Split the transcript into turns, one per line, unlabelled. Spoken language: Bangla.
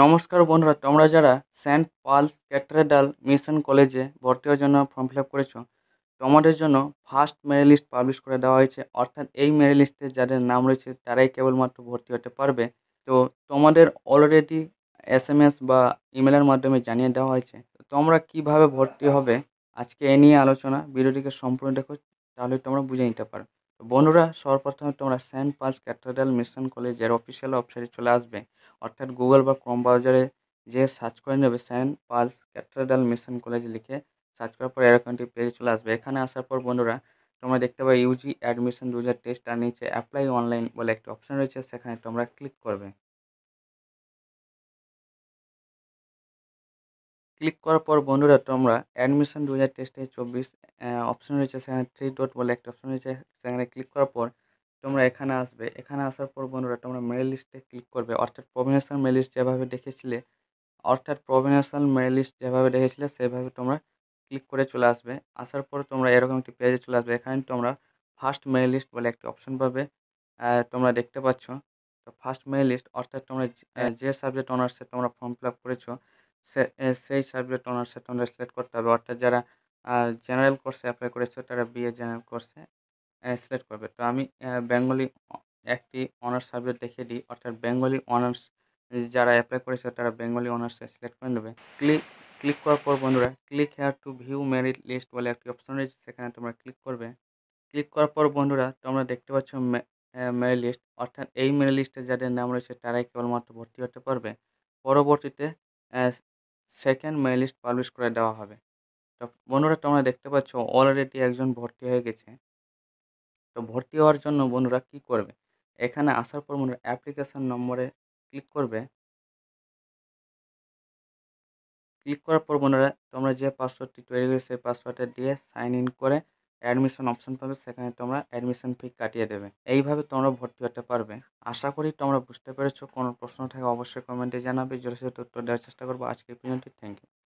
নমস্কার বন্ধুরা তোমরা যারা সেন্ট পালস ক্যাথেড্রাল মিশন কলেজে ভর্তি হওয়ার জন্য ফর্ম ফিল আপ করেছো তোমাদের জন্য ফার্স্ট মেরিট লিস্ট পাবলিশ করে দেওয়া হয়েছে অর্থাৎ এই মেরিট লিস্টে যাদের নাম রয়েছে তারাই কেবলমাত্র ভর্তি হতে পারবে তো তোমাদের অলরেডি এস এম এস বা ইমেলের মাধ্যমে জানিয়ে দেওয়া হয়েছে তোমরা কিভাবে ভর্তি হবে আজকে এ নিয়ে আলোচনা ভিডিওটিকে সম্পূর্ণ দেখো তাহলে তোমরা বুঝে নিতে পারো বন্ধুরা সর্বপ্রথমে তোমরা সেন্ট পাঁচ ক্যাথেড্রাল মিশন কলেজের অফিসিয়াল ওয়েবসাইটে চলে আসবে অর্থাৎ গুগল বা ক্রোম ব্রাউজারে যে সার্চ করে নেবে Saint Paul's Cathedral Mission College লিখে সার্চ করার পর এরকম একটি পেজ চলে আসবে এখানে আসার পর বন্ধুরা তোমরা দেখতে পাবে ইউজি অ্যাডমিশন দু হাজার টেস্ট আর নিচে অ্যাপ্লাই অনলাইন বলে একটি অপশন রয়েছে সেখানে তোমরা ক্লিক করবে ক্লিক করার পর বন্ধুরা তোমরা অ্যাডমিশন দু হাজার টেস্টে চব্বিশ অপশন রয়েছে সেখানে থ্রি ডট বলে একটা অপশন রয়েছে সেখানে ক্লিক করার পর তোমরা এখানে আসবে এখানে আসার পর বন্ধুরা তোমরা মেরিট লিস্টে ক্লিক করবে অর্থাৎ প্রভিনেশনাল মেরিট লিস্ট যেভাবে দেখেছিলে অর্থাৎ প্রভিনেশনাল মেরিট লিস্ট যেভাবে দেখেছিলে সেভাবে তোমরা ক্লিক করে চলে আসবে আসার পর তোমরা এরকম একটি পেজে চলে আসবে এখানে তোমরা ফার্স্ট মেরিট লিস্ট বলে একটি অপশন পাবে তোমরা দেখতে পাচ্ছ তো ফার্স্ট মেরিট লিস্ট অর্থাৎ তোমরা যে সাবজেক্ট অনার্সে তোমরা ফর্ম ফিল আপ করেছো সেই সাবজেক্ট অনার্সে তোমরা সিলেক্ট করতে হবে অর্থাৎ যারা জেনারেল কোর্সে অ্যাপ্লাই করেছে তারা বিএ জেনারেল কোর্সে সিলেক্ট করবে তো আমি বেঙ্গলি একটি অনার্স সাবজেক্ট দেখিয়ে দিই অর্থাৎ বেঙ্গলি অনার্স যারা অ্যাপ্লাই করেছে তারা বেঙ্গলি অনার্সে সিলেক্ট করে নেবে ক্লিক ক্লিক করার পর বন্ধুরা click here to view merit list বলে একটি অপশন রয়েছে সেখানে তোমরা ক্লিক করবে ক্লিক করার পর বন্ধুরা তোমরা দেখতে পাচ্ছ মেরি লিস্ট অর্থাৎ এই মেরিট লিস্টে যাদের নাম রয়েছে তারাই কেবলমাত্র ভর্তি হতে পারবে পরবর্তীতে সেকেন্ড মেল লিস্ট পাবলিশ করে দেওয়া হবে তো বন্ধুরা তোমরা দেখতে পাচ্ছ অলরেডি একজন ভর্তি হয়ে গেছে তো ভর্তি হওয়ার জন্য বন্ধুরা কি করবে এখানে আসার পর বন্ধুরা অ্যাপ্লিকেশন নম্বরে ক্লিক করবে ক্লিক করার পর বন্ধুরা তোমরা যে পাসওয়ার্ডটি তৈরি করে সেই পাসওয়ার্ডটা দিয়ে সাইন ইন করে অ্যাডমিশন অপশন পাবে সেখানে তোমরা অ্যাডমিশন ফি কাটিয়ে দেবে এইভাবে তোমরা ভর্তি হতে পারবে আশা করি তোমরা বুঝতে পেরেছো কোনো প্রশ্ন থাকে অবশ্যই কমেন্টে জানাবে যথাযথ উত্তর দেওয়ার চেষ্টা করবো আজকের ভিডিওটি থ্যাংক ইউ